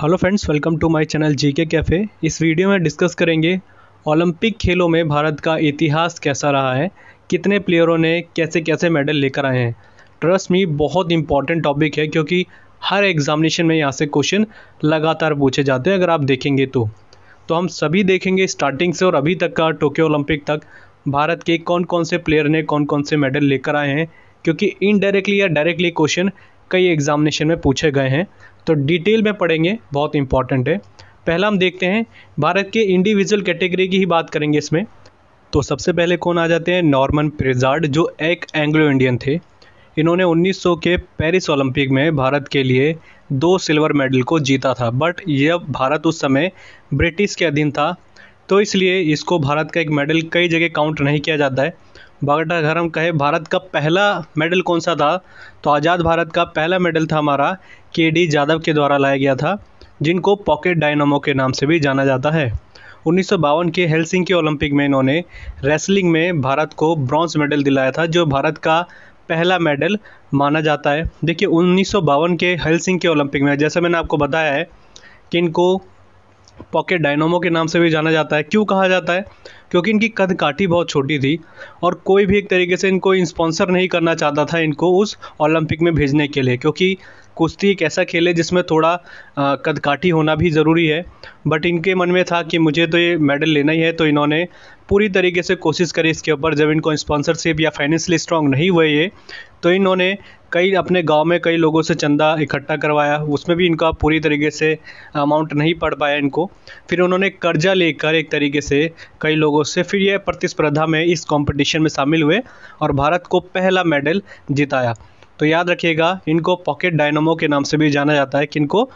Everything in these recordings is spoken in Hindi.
hello friends welcome to my channel GK cafe इस वीडियो में डिस्कस करेंगे ओलंपिक खेलों में भारत का इतिहास कैसा रहा है कितने प्लेयरों ने कैसे कैसे मेडल लेकर आए हैं ट्रस्ट मी बहुत इंपॉर्टेंट टॉपिक है क्योंकि हर एग्जामिनेशन में यहाँ से क्वेश्चन लगातार पूछे जाते हैं अगर आप देखेंगे तो तो हम सभी देखेंगे स्टार्टिंग से और अभी तक का टोक्यो ओलंपिक तक भारत के कौन कौन से प्लेयर ने कौन कौन से मेडल लेकर आए हैं क्योंकि इनडायरेक्टली या डायरेक्टली क्वेश्चन कई एग्जामिनेशन में पूछे गए हैं तो डिटेल में पढ़ेंगे बहुत इंपॉर्टेंट है पहला हम देखते हैं भारत के इंडिविजुअल कैटेगरी की ही बात करेंगे इसमें तो सबसे पहले कौन आ जाते हैं नॉर्मन प्रिजार्ड जो एक एंग्लो इंडियन थे इन्होंने 1900 के पेरिस ओलंपिक में भारत के लिए दो सिल्वर मेडल को जीता था बट यह भारत उस समय ब्रिटिश के अधीन था तो इसलिए इसको भारत का एक मेडल कई जगह काउंट नहीं किया जाता है बट अगर हम कहें भारत का पहला मेडल कौन सा था तो आज़ाद भारत का पहला मेडल था हमारा के डी यादव के द्वारा लाया गया था जिनको पॉकेट डायनामो के नाम से भी जाना जाता है उन्नीस के हेलसिंग के ओलंपिक में इन्होंने रेसलिंग में भारत को ब्रॉन्ज मेडल दिलाया था जो भारत का पहला मेडल माना जाता है देखिए उन्नीस के हेलसिंग के ओलंपिक में जैसे मैंने आपको बताया है कि इनको पॉकेट डायनोमो के नाम से भी जाना जाता है क्यों कहा जाता है क्योंकि इनकी कद काठी बहुत छोटी थी और कोई भी एक तरीके से इनको स्पॉन्सर नहीं करना चाहता था इनको उस ओलंपिक में भेजने के लिए क्योंकि कुश्ती एक ऐसा खेल है जिसमें थोड़ा कदकाठी होना भी ज़रूरी है बट इनके मन में था कि मुझे तो ये मेडल लेना ही है तो इन्होंने पूरी तरीके से कोशिश करी इसके ऊपर जब इनको स्पॉन्सरशिप या फाइनेंशियली स्ट्रांग नहीं हुए ये तो इन्होंने कई अपने गांव में कई लोगों से चंदा इकट्ठा करवाया उसमें भी इनका पूरी तरीके से अमाउंट नहीं पड़ पाया इनको फिर उन्होंने कर्जा लेकर एक तरीके से कई लोगों से फिर यह प्रतिस्पर्धा में इस कंपटीशन में शामिल हुए और भारत को पहला मेडल जिताया तो याद रखिएगा इनको पॉकेट डायनोमो के नाम से भी जाना जाता है किनको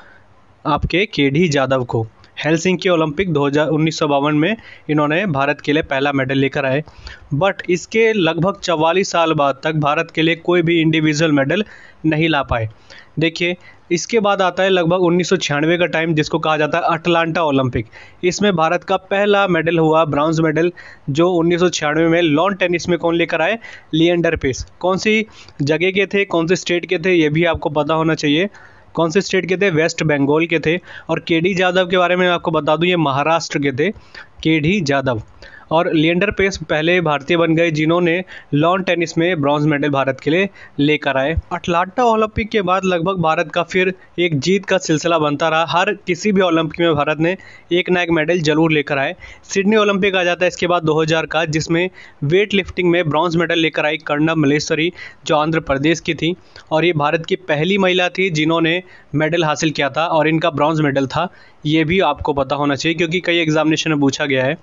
आपके के डी यादव को हेलसिंग के ओलंपिक दो हज़ार में इन्होंने भारत के लिए पहला मेडल लेकर आए बट इसके लगभग चवालीस साल बाद तक भारत के लिए कोई भी इंडिविजुअल मेडल नहीं ला पाए देखिए इसके बाद आता है लगभग उन्नीस का टाइम जिसको कहा जाता है अटलांटा ओलंपिक इसमें भारत का पहला मेडल हुआ ब्रॉन्ज मेडल जो उन्नीस में लॉन टेनिस में कौन लेकर आए लियंडर पेस कौन सी जगह के थे कौन से स्टेट के थे ये भी आपको पता होना चाहिए कौन से स्टेट के थे वेस्ट बंगाल के थे और के डी यादव के बारे में आपको बता दूं ये महाराष्ट्र के थे के डी यादव और लिएंडर पेस पहले भारतीय बन गए जिन्होंने लॉन टेनिस में ब्रॉन्ज मेडल भारत के लिए लेकर आए अटलांटा ओलंपिक के बाद लगभग भारत का फिर एक जीत का सिलसिला बनता रहा हर किसी भी ओलंपिक में भारत ने एक ना एक मेडल जरूर लेकर आए सिडनी ओलंपिक आ जाता है इसके बाद 2000 का जिसमें वेट लिफ्टिंग में ब्रॉन्ज मेडल लेकर आई कर्णा मलेश्वरी जो आंध्र प्रदेश की थी और ये भारत की पहली महिला थी जिन्होंने मेडल हासिल किया था और इनका ब्रॉन्ज मेडल था ये भी आपको पता होना चाहिए क्योंकि कई एग्जामिनेशन में पूछा गया है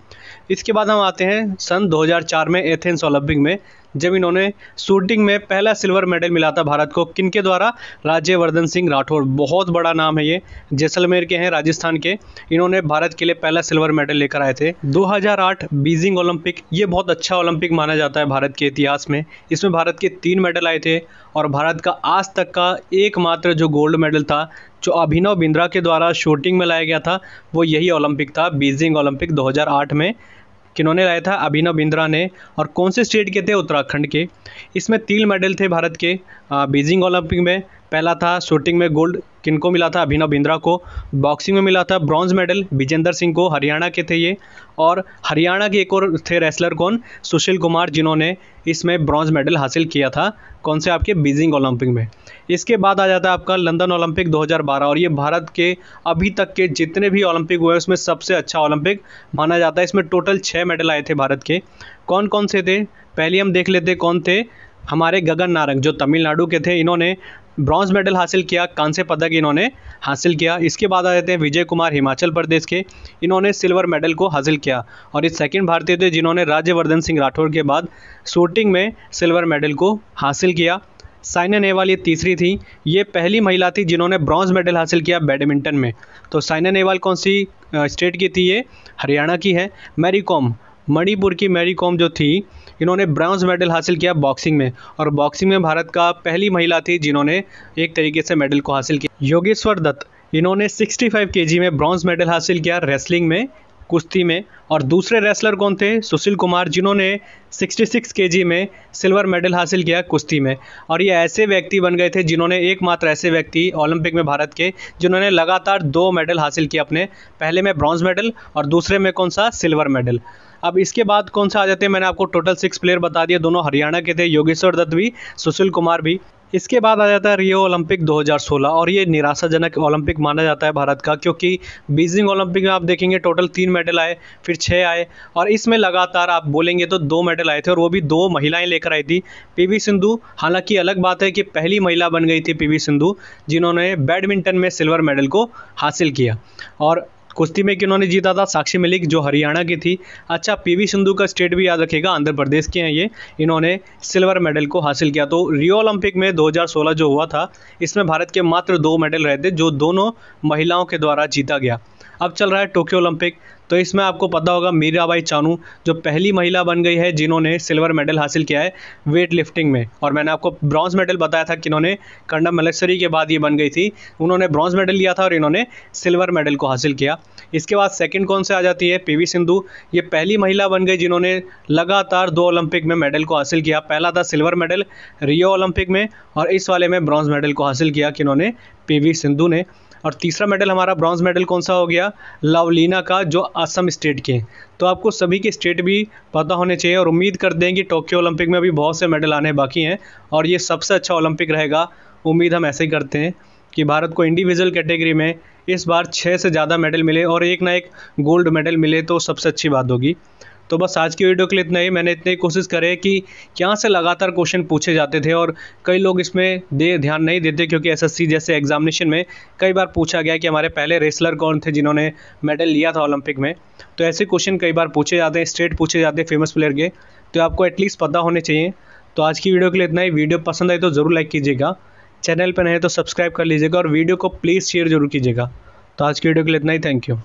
इसके बाद हम आते हैं सन 2004 में एथेंस ओलंपिक में जब इन्होंने शूटिंग में पहला सिल्वर मेडल मिला था भारत को किनके द्वारा राज्यवर्धन सिंह राठौर बहुत बड़ा नाम है ये जैसलमेर के हैं राजस्थान के इन्होंने भारत के लिए पहला सिल्वर मेडल लेकर आए थे 2008 बीजिंग ओलंपिक ये बहुत अच्छा ओलंपिक माना जाता है भारत के इतिहास में इसमें भारत के तीन मेडल आए थे और भारत का आज तक का एकमात्र जो गोल्ड मेडल था जो अभिनव बिंद्रा के द्वारा शूटिंग में लाया गया था वो यही ओलंपिक था बीजिंग ओलंपिक 2008 में किन्होंने लाया था अभिनव बिंद्रा ने और कौन से स्टेट के थे उत्तराखंड के इसमें तीन मेडल थे भारत के बीजिंग ओलंपिक में पहला था शूटिंग में गोल्ड किनको मिला था अभिनव बिंद्रा को बॉक्सिंग में मिला था ब्रॉन्ज मेडल विजेंद्र सिंह को हरियाणा के थे ये और हरियाणा के एक और थे रेसलर कौन सुशील कुमार जिन्होंने इसमें ब्रॉन्ज मेडल हासिल किया था कौन से आपके बीजिंग ओलंपिक में इसके बाद आ जाता है आपका लंदन ओलंपिक 2012 और ये भारत के अभी तक के जितने भी ओलंपिक हुए उसमें सबसे अच्छा ओलंपिक माना जाता है इसमें टोटल छः मेडल आए थे भारत के कौन कौन से थे पहले हम देख लेते कौन थे हमारे गगन नारंग जो तमिलनाडु के थे इन्होंने ब्रॉन्ज मेडल हासिल किया कांस्य पदक इन्होंने हासिल किया इसके बाद आ जाते हैं विजय कुमार हिमाचल प्रदेश के इन्होंने सिल्वर मेडल को हासिल किया और ये सेकंड भारतीय थे जिन्होंने राज्यवर्धन सिंह राठौर के बाद शूटिंग में सिल्वर मेडल को हासिल किया साइना नेहवाल ये तीसरी थी ये पहली महिला थी जिन्होंने ब्रॉन्ज मेडल हासिल किया बैडमिंटन में तो साइना नेहवाल कौन सी स्टेट की थी ये हरियाणा की है मैरी कॉम मणिपुर की मैरी कॉम जो थी इन्होंने ब्रॉन्ज मेडल हासिल किया बॉक्सिंग में और बॉक्सिंग में भारत का पहली महिला थी जिन्होंने एक तरीके से मेडल को हासिल किया योगेश्वर दत्त इन्होंने 65 केजी में ब्रॉन्ज मेडल हासिल किया रेसलिंग में कुश्ती में और दूसरे रेसलर कौन थे सुशील कुमार जिन्होंने 66 केजी में सिल्वर मेडल हासिल किया कुश्ती में और ये ऐसे व्यक्ति बन गए थे जिन्होंने एकमात्र ऐसे व्यक्ति ओलंपिक में भारत के जिन्होंने लगातार दो मेडल हासिल किए अपने पहले में ब्रॉन्ज मेडल और दूसरे में कौन सा सिल्वर मेडल अब इसके बाद कौन सा आ जाते हैं मैंने आपको टोटल सिक्स प्लेयर बता दिया दोनों हरियाणा के थे योगेश्वर दत्त भी सुशील कुमार भी इसके बाद आ जाता है रियो ओलंपिक 2016 और ये निराशाजनक ओलंपिक माना जाता है भारत का क्योंकि बीजिंग ओलंपिक में आप देखेंगे टोटल तीन मेडल आए फिर छः आए और इसमें लगातार आप बोलेंगे तो दो मेडल आए थे और वो भी दो महिलाएं लेकर आई थी पीवी सिंधु हालांकि अलग बात है कि पहली महिला बन गई थी पी सिंधु जिन्होंने बैडमिंटन में सिल्वर मेडल को हासिल किया और कुश्ती में कि उन्होंने जीता था साक्षी मलिक जो हरियाणा की थी अच्छा पीवी सिंधु का स्टेट भी याद रखेगा आंध्र प्रदेश के हैं ये इन्होंने सिल्वर मेडल को हासिल किया तो रियो ओलंपिक में 2016 जो हुआ था इसमें भारत के मात्र दो मेडल रहे थे जो दोनों महिलाओं के द्वारा जीता गया अब चल रहा है टोक्यो ओलंपिक तो इसमें आपको पता होगा मीराबाई चानू जो पहली महिला बन गई है जिन्होंने सिल्वर मेडल हासिल किया है वेट लिफ्टिंग में और मैंने आपको ब्रॉन्ज मेडल बताया था कि इन्होंने कंडम मलेश्वरी के बाद ये बन गई थी उन्होंने ब्रॉन्ज मेडल लिया था और इन्होंने सिल्वर मेडल को हासिल किया इसके बाद सेकेंड कौन से आ जाती है पी सिंधु ये पहली महिला बन गई जिन्होंने लगातार दो ओलंपिक में मेडल को हासिल किया पहला था सिल्वर मेडल रियो ओलंपिक में और इस वाले में ब्रॉन्ज मेडल को हासिल किया कि इन्होंने पी सिंधु ने और तीसरा मेडल हमारा ब्रॉन्ज मेडल कौन सा हो गया लावलीना का जो असम स्टेट के हैं तो आपको सभी के स्टेट भी पता होने चाहिए और उम्मीद करते हैं कि टोक्यो ओलंपिक में अभी बहुत से मेडल आने बाकी हैं और ये सबसे अच्छा ओलंपिक रहेगा उम्मीद हम ऐसे ही करते हैं कि भारत को इंडिविजुअल कैटेगरी में इस बार छः से ज़्यादा मेडल मिले और एक ना एक गोल्ड मेडल मिले तो सबसे अच्छी बात होगी तो बस आज की वीडियो के लिए इतना ही मैंने इतनी कोशिश करे कि यहाँ से लगातार क्वेश्चन पूछे जाते थे और कई लोग इसमें दे ध्यान नहीं देते क्योंकि एसएससी जैसे एग्जामिनेशन में कई बार पूछा गया कि हमारे पहले रेसलर कौन थे जिन्होंने मेडल लिया था ओलंपिक में तो ऐसे क्वेश्चन कई बार पूछे जाते हैं स्ट्रेट पूछे जाते हैं फेमस प्लेयर के तो आपको एटलीस्ट पता होने चाहिए तो आज की वीडियो के लिए इतना ही वीडियो पसंद आई तो ज़रूर लाइक कीजिएगा चैनल पर नहीं तो सब्सक्राइब कर लीजिएगा और वीडियो को प्लीज़ शेयर जरूर कीजिएगा तो आज की वीडियो के लिए इतना ही थैंक यू